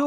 so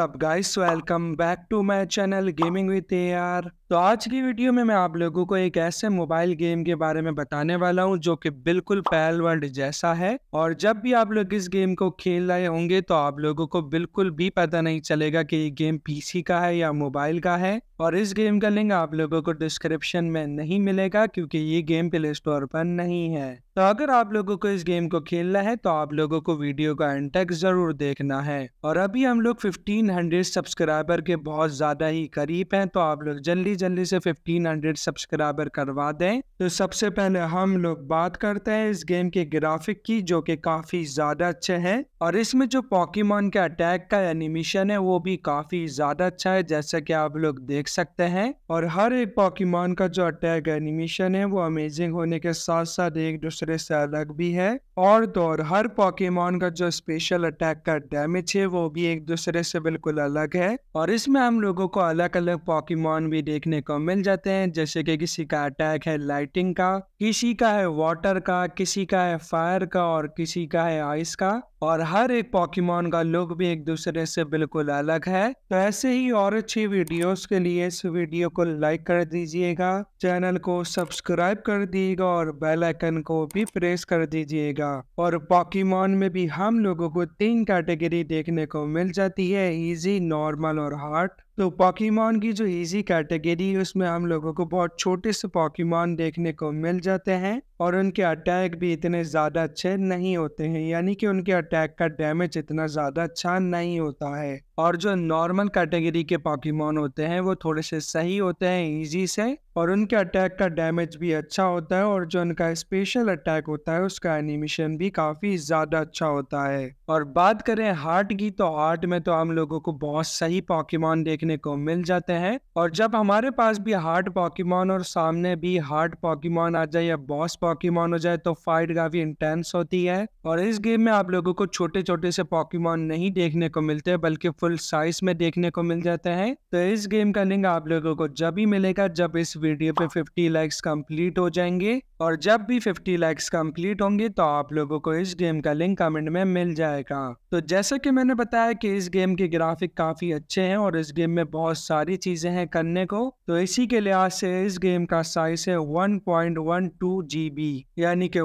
up guys so welcome back to my channel gaming with AR तो आज की video में मैं आप लोगों को एक ऐसे मोबाइल गेम के बारे में बताने वाला हूं जो कि बिल्कुल पैल वर्ल्ड जैसा है और जब भी आप लोग इस गेम को खेल रहे होंगे तो आप लोगों को बिल्कुल भी पता नहीं चलेगा कि ये गेम पीसी का है या मोबाइल का है और इस गेम का लिंक आप लोगों को डिस्क्रिप्शन में नहीं मिलेगा क्योंकि ये गेम प्ले स्टोर पर नहीं है तो अगर आप लोगों को इस गेम को खेलना है तो आप लोगों को वीडियो का एंड तक जरूर देखना है और अभी हम लोग 1500 सब्सक्राइबर के बहुत ज्यादा ही करीब हैं तो आप लोग जल्दी जल्दी से 1500 सब्सक्राइबर करवा दें तो सबसे पहले हम लोग बात करते हैं इस गेम के ग्राफिक की जो कि काफी ज्यादा अच्छे है और इसमें जो पॉकीमॉन के अटैक का एनिमेशन है वो भी काफी ज्यादा अच्छा है जैसा की आप लोग देख सकते हैं और हर एक पॉकीमॉन का जो अटैक एनिमेशन है वो अमेजिंग होने के साथ साथ एक दूसरे से अलग भी है और तो और हर पॉकीमॉन का जो स्पेशल अटैक का डैमेज है वो भी एक दूसरे से बिल्कुल अलग है और इसमें हम लोगों को अलग अलग पॉकीमॉन भी देखने को मिल जाते हैं जैसे कि किसी का अटैक है लाइटिंग का किसी का है वाटर का किसी का है फायर का और किसी का है आइस का और हर एक पॉकीमॉन का लुक भी एक दूसरे से बिल्कुल अलग है तो ऐसे ही और अच्छी वीडियोस के लिए लिए इस वीडियो को लाइक कर दीजिएगा चैनल को सब्सक्राइब कर दीजिएगा और बेल आइकन को भी प्रेस कर दीजिएगा और पॉकीमॉन में भी हम लोगों को तीन कैटेगरी देखने को मिल जाती है इजी नॉर्मल और हार्ड तो पॉकीमॉन की जो इजी कैटेगरी है उसमें हम लोगों को बहुत छोटे से पॉकीमॉन देखने को मिल जाते हैं और उनके अटैक भी इतने ज़्यादा अच्छे नहीं होते हैं यानी कि उनके अटैक का डैमेज इतना ज़्यादा अच्छा नहीं होता है और जो नॉर्मल कैटेगरी के पॉकीमोन होते हैं वो थोड़े से सही होते हैं इजी से और उनके अटैक का डैमेज भी अच्छा होता है और जो उनका स्पेशल अटैक होता है उसका एनिमेशन भी काफ़ी ज़्यादा अच्छा होता है और बात करें हार्ट की तो हार्ट में तो हम लोगों को बहुत सही पॉकीमोन देखने को मिल जाते हैं और जब हमारे पास भी हार्ट पॉकीमोन और सामने भी हार्ट पॉकीमोन आ जाए या बॉस पॉकीमॉन हो जाए तो फाइट काफी इंटेंस होती है और इस गेम में आप लोगों को छोटे छोटे से पॉकीमॉन नहीं देखने को मिलते बल्कि फुल साइज में देखने को मिल जाते हैं तो इस गेम का लिंक आप लोगों को जब ही मिलेगा जब इस वीडियो पे 50 लाइक्स कंप्लीट हो जाएंगे और जब भी 50 लाइक्स कंप्लीट होंगे तो आप लोगों को इस गेम का लिंक कमेंट में मिल जाएगा तो जैसे कि मैंने बताया कि इस गेम के ग्राफिक काफी अच्छे हैं और इस गेम में बहुत सारी चीजें हैं करने को तो इसी के लिहाज से इस गेम का साइज है one point one two G GB यानी कि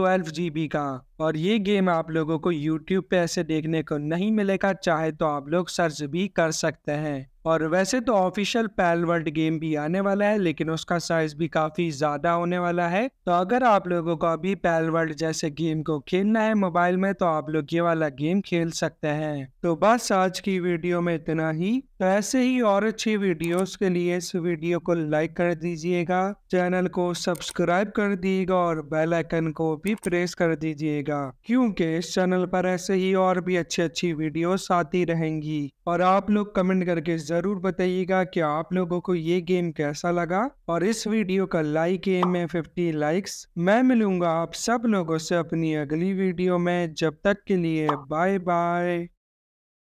1.12 जीबी का और ये गेम आप लोगों को यूट्यूब पे ऐसे देखने को नहीं मिलेगा चाहे तो आप लोग सर्च भी कर सकते हैं और वैसे तो ऑफिशियल पैल वर्ल्ड गेम भी आने वाला है लेकिन उसका साइज भी काफ़ी ज़्यादा होने वाला है तो अगर आप लोगों को अभी पैल वर्ल्ड जैसे गेम को खेलना है मोबाइल में तो आप लोग ये वाला गेम खेल सकते हैं तो बस आज की वीडियो में इतना ही तो ऐसे ही और अच्छी वीडियो के लिए इस वीडियो को लाइक कर दीजिएगा चैनल को सब्सक्राइब कर दीजिएगा और बेलाइकन को भी प्रेस कर दीजिएगा रहिएगा क्योंकि इस चैनल पर ऐसे ही और भी अच्छी अच्छी वीडियोस आती रहेंगी और आप लोग कमेंट करके जरूर बताइएगा कि आप लोगों को ये गेम कैसा लगा और इस वीडियो का लाइक एम है फिफ्टी लाइक्स मैं मिलूंगा आप सब लोगों से अपनी अगली वीडियो में जब तक के लिए बाय बाय